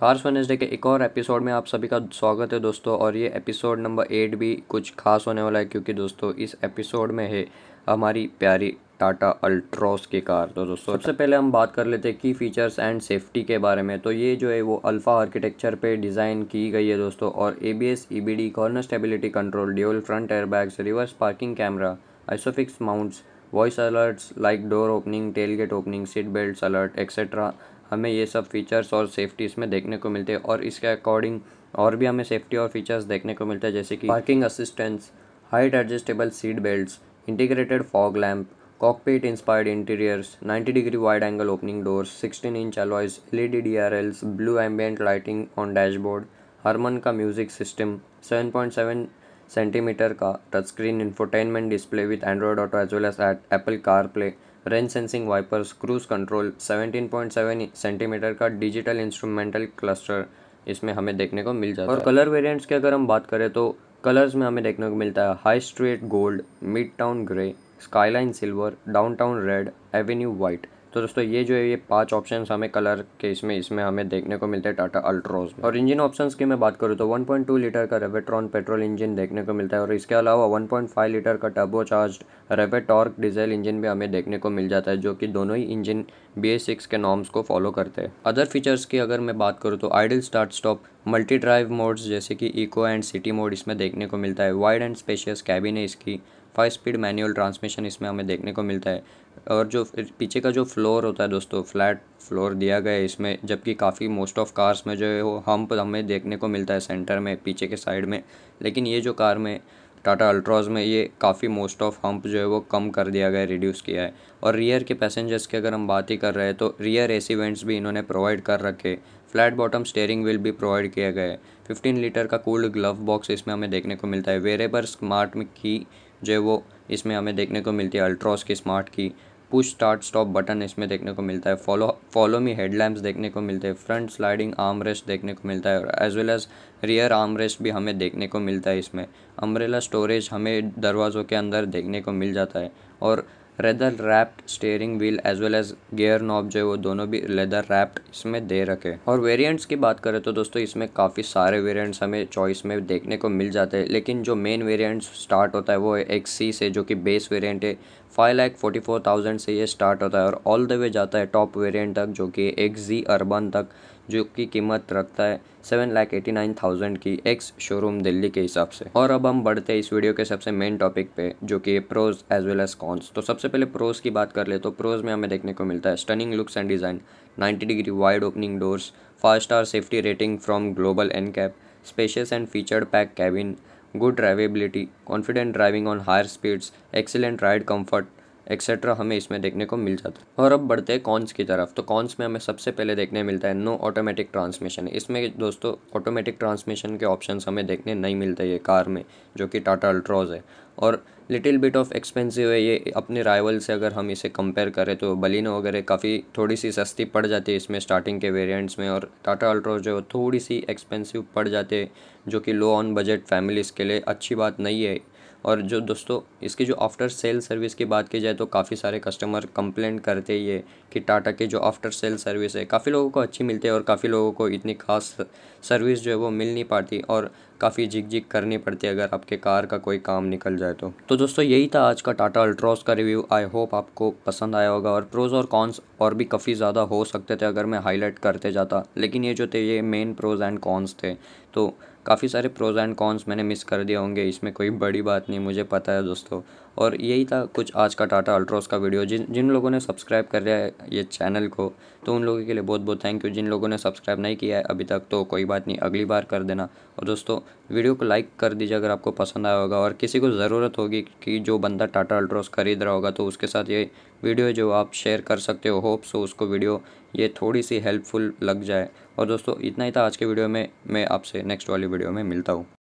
cars Wednesday के एक और एपिसोड में आप सभी का स्वागत है दोस्तों और ये एपिसोड नंबर एट भी कुछ खास होने वाला है क्योंकि दोस्तों इस एपिसोड में है हमारी प्यारी टाटा अल्ट्रॉस की कार तो दोस्तों सबसे पहले हम बात कर लेते हैं की फीचर्स एंड सेफ्टी के बारे में तो ये जो है वो अल्फ़ा आर्किटेक्चर पे डिज़ाइन की गई है दोस्तों और A B S E B D corner stability control dual front airbags reverse parking camera ISOFIX mounts voice alerts like door opening tail gate opening seat belt alert etcetera हमें ये सब features और safety इसमें देखने को मिलते हैं और इसके अकॉर्डिंग और भी हमें सेफ्टी और फीचर्स देखने को मिलते हैं जैसे कि parking assistance height adjustable seat belt integrated fog lamp cockpit inspired interiors 90 degree wide angle opening doors 16 inch alloys are else blue ambient lighting on dashboard Harman का म्यूजिक सिस्टम 7.7 सेंटीमीटर का touch screen infotainment display with Android Auto as well as at Apple CarPlay rain sensing wipers cruise control 17.7 centimetre का digital instrumental cluster इसमें हमें देखने को मिल जाता है और कलर वेरिएंट्स की अगर हम बात करें तो कलर्स में हमें देखने को मिलता है high street gold midtown grey skyline silver town red avenue white तो दोस्तों ये जो है ये पांच ऑप्शन हमें कलर के इसमें इसमें हमें देखने को मिलते हैं टाटा अल्ट्रोज और इंजन ऑप्शंस की मैं बात करूँ तो 1.2 लीटर का रेवेट्रॉन पेट्रोल इंजन देखने को मिलता है और इसके अलावा 1.5 लीटर का turbo charge Revotorq diesel engine भी हमें देखने को मिल जाता है जो कि दोनों ही इंजन बी के नॉर्म्स को फॉलो करते हैं अदर फीचर्स की अगर मैं बात करूँ तो idle start stop multi drive modes जैसे कि इको एंड सिटी मोड इसमें देखने को मिलता है वाइड एंड स्पेशियस कैबिन है इसकी फाइव स्पीड मैनुअल ट्रांसमिशन इसमें हमें देखने को मिलता है और जो पीछे का जो फ्लोर होता है दोस्तों फ्लैट फ्लोर दिया गया है इसमें जबकि काफ़ी मोस्ट ऑफ कार्स में जो है वो हम्प हमें देखने को मिलता है सेंटर में पीछे के साइड में लेकिन ये जो कार में टाटा अल्ट्रॉज में ये काफ़ी मोस्ट ऑफ हम्प जो है वो कम कर दिया गया है रिड्यूस किया है और रियर के पैसेंजर्स की अगर हम बात ही कर रहे हैं तो रियर एसी वेंट्स भी इन्होंने प्रोवाइड कर रखे फ्लैट बॉटम स्टेयरिंग व्हील भी प्रोवाइड किया गया है 15 लीटर का कूल्ड ग्लव बॉक्स इसमें हमें देखने को मिलता है वेरेबर स्मार्ट की जो है वो इसमें हमें देखने को मिलती है अल्ट्रॉज की स्मार्ट की पुश स्टार्ट स्टॉप बटन इसमें देखने को मिलता है फॉलो फॉलो मी हेडलैम्प्स देखने को मिलते हैं फ्रंट स्लाइडिंग आर्म रेस्ट देखने को मिलता है as well as rear arm rest भी हमें देखने को मिलता है इसमें अम्ब्रेला स्टोरेज हमें दरवाज़ों के अंदर देखने को मिल जाता है और leather wrapped steering wheel as well as gear knob जो है वो दोनों भी लेदर रैप्ड इसमें दे रखे और वेरियंट्स की बात करें तो दोस्तों इसमें काफ़ी सारे वेरियंट्स हमें चॉइस में देखने को मिल जाते हैं लेकिन जो मेन वेरियंट स्टार्ट होता है वो है एक्स सी से जो कि बेस वेरियंट है five lakh forty four thousand से ये स्टार्ट होता है और ऑल द वे जाता है टॉप वेरियंट तक जो कि एक्स जी अर्बन तक जो की कीमत रखता है seven lakh eighty nine thousand की एक्स शोरूम दिल्ली के हिसाब से और अब हम बढ़ते हैं इस वीडियो के सबसे मेन टॉपिक पे जो कि pros as well as cons तो सबसे पहले प्रोज की बात कर ले तो प्रोज में हमें देखने को मिलता है stunning looks and design ninety degree wide opening doors five star safety rating from global NCAP spacious and featured pack cabin good drivability confident driving on higher speeds excellent ride comfort etcetera हमें इसमें देखने को मिल जाता है और अब बढ़ते हैं कॉन्स की तरफ तो कॉन्स में हमें सबसे पहले देखने मिलता है नो ऑटोमेटिक ट्रांसमिशन इसमें दोस्तों ऑटोमेटिक ट्रांसमिशन के ऑप्शन हमें देखने नहीं मिलते ये कार में जो कि टाटा अल्ट्रॉज है और लिटिल बिट ऑफ एक्सपेंसिव है ये अपने राइवल से अगर हम इसे कंपेयर करें तो बलिनो वगैरह काफ़ी थोड़ी सी सस्ती पड़ जाती है इसमें स्टार्टिंग के वेरिएंट्स में और टाटा अल्ट्रोज जो थोड़ी सी एक्सपेंसिव पड़ जाते हैं जो कि लो ऑन बजट फैमिलीज़ के लिए अच्छी बात नहीं है और जो दोस्तों इसके जो आफ्टर सेल सर्विस की बात की जाए तो काफ़ी सारे कस्टमर कंप्लेंट करते ही है कि टाटा के जो आफ्टर सेल सर्विस है काफ़ी लोगों को अच्छी मिलती है और काफ़ी लोगों को इतनी खास सर्विस जो है वो मिल नहीं पाती और काफ़ी जिक जिक करनी पड़ती है अगर आपके कार का कोई काम निकल जाए तो तो दोस्तों यही था आज का टाटा अल्ट्रॉस का रिव्यू आई होप आपको पसंद आया होगा और प्रोज़ और कॉन्स और भी काफ़ी ज़्यादा हो सकते थे अगर मैं हाईलाइट करते जाता लेकिन ये जो थे ये मेन प्रोज़ एंड कॉन्स थे तो काफ़ी सारे प्रोज़ एंड कॉन्स मैंने मिस कर दिए होंगे इसमें कोई बड़ी बात नहीं मुझे पता है दोस्तों और यही था कुछ आज का टाटा अल्ट्रोस का वीडियो जिन जिन लोगों ने सब्सक्राइब कर लिया है ये चैनल को तो उन लोगों के लिए बहुत बहुत थैंक यू जिन लोगों ने सब्सक्राइब नहीं किया है अभी तक तो कोई बात नहीं अगली बार कर देना और दोस्तों वीडियो को लाइक कर दीजिए अगर आपको पसंद आया होगा और किसी को ज़रूरत होगी कि जो बंदा टाटा अल्ट्रोस ख़रीद रहा होगा तो उसके साथ ये वीडियो जो आप शेयर कर सकते हो होप सो उसको वीडियो ये थोड़ी सी हेल्पफुल लग जाए और दोस्तों इतना ही था आज के वीडियो में मैं आपसे नेक्स्ट वाली वीडियो में मिलता हूँ